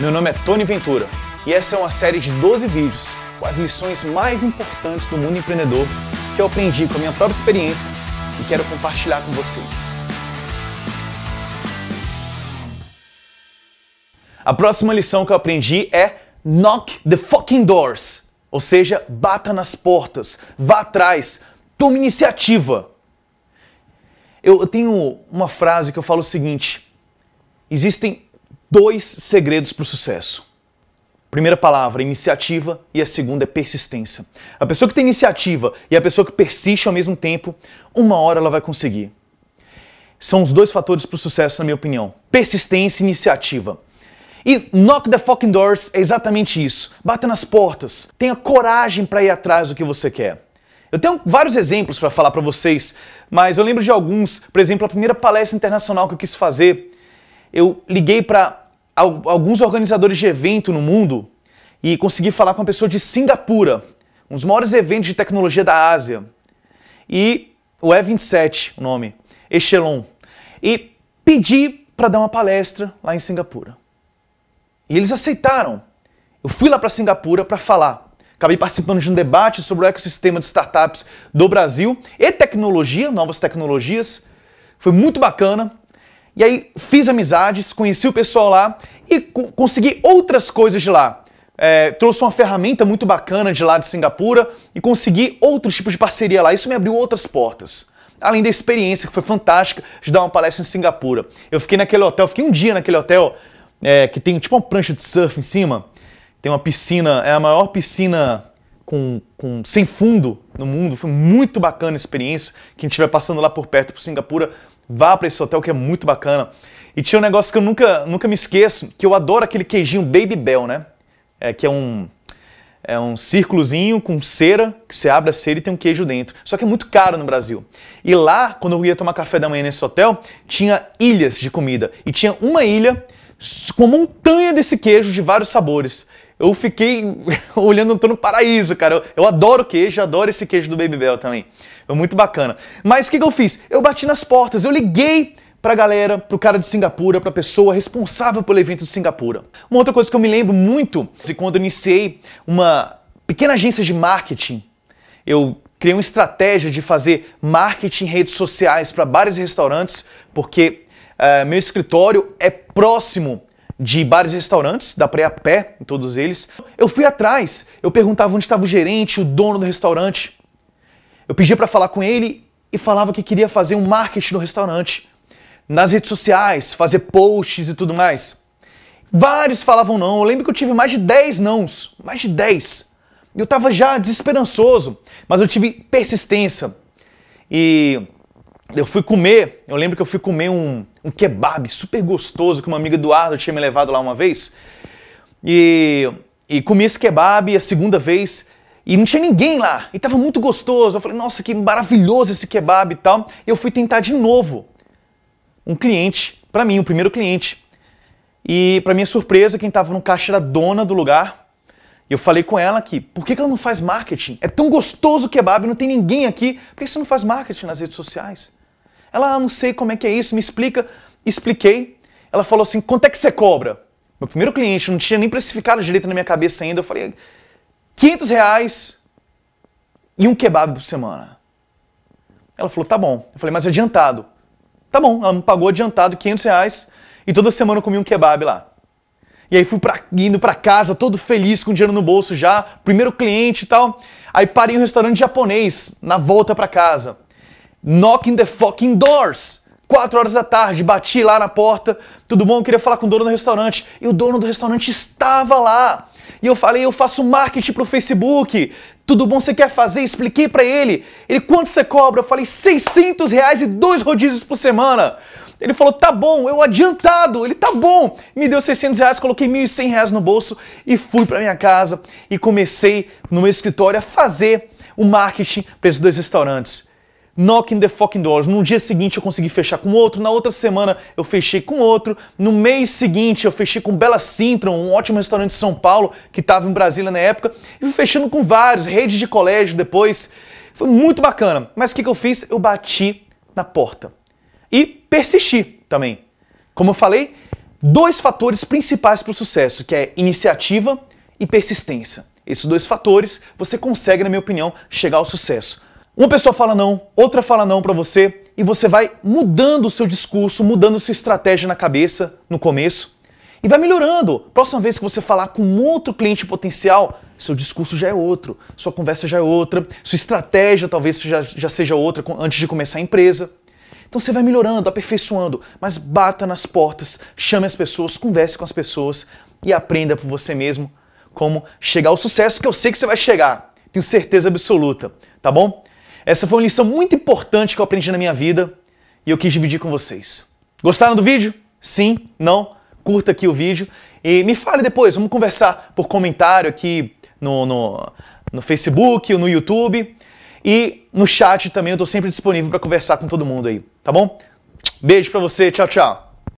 Meu nome é Tony Ventura e essa é uma série de 12 vídeos com as lições mais importantes do mundo empreendedor que eu aprendi com a minha própria experiência e quero compartilhar com vocês. A próxima lição que eu aprendi é knock the fucking doors, ou seja, bata nas portas, vá atrás, tome iniciativa. Eu tenho uma frase que eu falo o seguinte: existem dois segredos para o sucesso. Primeira palavra, iniciativa, e a segunda é persistência. A pessoa que tem iniciativa e a pessoa que persiste ao mesmo tempo, uma hora ela vai conseguir. São os dois fatores para o sucesso, na minha opinião: persistência e iniciativa. E knock the fucking doors é exatamente isso. Bata nas portas. Tenha coragem para ir atrás do que você quer. Eu tenho vários exemplos para falar para vocês, mas eu lembro de alguns. Por exemplo, a primeira palestra internacional que eu quis fazer eu liguei para alguns organizadores de evento no mundo e consegui falar com uma pessoa de Singapura, um dos maiores eventos de tecnologia da Ásia. E o E27, o nome, Echelon. E pedi para dar uma palestra lá em Singapura. E eles aceitaram. Eu fui lá para Singapura para falar. Acabei participando de um debate sobre o ecossistema de startups do Brasil e tecnologia, novas tecnologias. Foi muito bacana. E aí fiz amizades, conheci o pessoal lá e co consegui outras coisas de lá. É, trouxe uma ferramenta muito bacana de lá de Singapura e consegui outros tipos de parceria lá. Isso me abriu outras portas. Além da experiência que foi fantástica de dar uma palestra em Singapura. Eu fiquei naquele hotel, fiquei um dia naquele hotel é, que tem tipo uma prancha de surf em cima. Tem uma piscina, é a maior piscina com, com, sem fundo no mundo. Foi muito bacana a experiência. Quem estiver passando lá por perto por Singapura Vá para esse hotel que é muito bacana. E tinha um negócio que eu nunca, nunca me esqueço, que eu adoro aquele queijinho Baby Bell, né? É, que é um, é um círculozinho com cera, que você abre a cera e tem um queijo dentro. Só que é muito caro no Brasil. E lá, quando eu ia tomar café da manhã nesse hotel, tinha ilhas de comida. E tinha uma ilha com uma montanha desse queijo de vários sabores. Eu fiquei olhando, eu tô no paraíso, cara. Eu, eu adoro queijo, adoro esse queijo do Baby Bell também. Foi muito bacana. Mas o que, que eu fiz? Eu bati nas portas, eu liguei pra galera, pro cara de Singapura, pra pessoa responsável pelo evento de Singapura. Uma outra coisa que eu me lembro muito de quando eu iniciei uma pequena agência de marketing, eu criei uma estratégia de fazer marketing em redes sociais para bares e restaurantes, porque uh, meu escritório é próximo de bares e restaurantes, dá para ir a pé em todos eles. Eu fui atrás, eu perguntava onde estava o gerente, o dono do restaurante. Eu pedia para falar com ele e falava que queria fazer um marketing no restaurante, nas redes sociais, fazer posts e tudo mais. Vários falavam não. Eu lembro que eu tive mais de 10 nãos, mais de 10. Eu estava já desesperançoso, mas eu tive persistência. E eu fui comer, eu lembro que eu fui comer um, um kebab super gostoso que uma amiga do tinha me levado lá uma vez. E, e comi esse kebab a segunda vez e não tinha ninguém lá. E tava muito gostoso. Eu falei, nossa, que maravilhoso esse kebab e tal. E eu fui tentar de novo. Um cliente, para mim, o primeiro cliente. E para minha surpresa, quem tava no caixa era a dona do lugar. E eu falei com ela que, por que, que ela não faz marketing? É tão gostoso o kebab, não tem ninguém aqui. Por que você não faz marketing nas redes sociais? Ela, ah, não sei como é que é isso, me explica. Expliquei. Ela falou assim, quanto é que você cobra? Meu primeiro cliente, não tinha nem precificado direito na minha cabeça ainda. Eu falei, 500 reais e um kebab por semana. Ela falou, tá bom. Eu falei, mas adiantado. Tá bom, ela me pagou adiantado 500 reais e toda semana eu comi um kebab lá. E aí fui pra, indo para casa todo feliz, com dinheiro no bolso já, primeiro cliente e tal. Aí parei em um restaurante japonês, na volta para casa. Knocking the fucking doors! Quatro horas da tarde, bati lá na porta, tudo bom? Eu queria falar com o dono do restaurante. E o dono do restaurante estava lá e eu falei, eu faço marketing para o Facebook. Tudo bom, você quer fazer? Expliquei para ele. Ele, quanto você cobra? Eu falei, 600 reais e dois rodízios por semana. Ele falou, tá bom, eu adiantado, ele tá bom. Me deu 600 reais, coloquei 1.100 reais no bolso e fui para minha casa e comecei no meu escritório a fazer o marketing para esses dois restaurantes. Knocking the fucking doors. No dia seguinte eu consegui fechar com outro, na outra semana eu fechei com outro, no mês seguinte eu fechei com Bela Sintra, um ótimo restaurante de São Paulo que estava em Brasília na época, e fui fechando com vários, rede de colégio depois. Foi muito bacana. Mas o que, que eu fiz? Eu bati na porta. E persisti também. Como eu falei, dois fatores principais para o sucesso, que é iniciativa e persistência. Esses dois fatores você consegue, na minha opinião, chegar ao sucesso. Uma pessoa fala não, outra fala não para você e você vai mudando o seu discurso, mudando sua estratégia na cabeça no começo e vai melhorando. Próxima vez que você falar com outro cliente potencial, seu discurso já é outro, sua conversa já é outra, sua estratégia talvez já, já seja outra antes de começar a empresa. Então você vai melhorando, aperfeiçoando, mas bata nas portas, chame as pessoas, converse com as pessoas e aprenda por você mesmo como chegar ao sucesso que eu sei que você vai chegar. Tenho certeza absoluta, tá bom? Essa foi uma lição muito importante que eu aprendi na minha vida e eu quis dividir com vocês. Gostaram do vídeo? Sim? Não? Curta aqui o vídeo e me fale depois, vamos conversar por comentário aqui no, no, no Facebook ou no YouTube. E no chat também eu estou sempre disponível para conversar com todo mundo aí, tá bom? Beijo para você, tchau, tchau.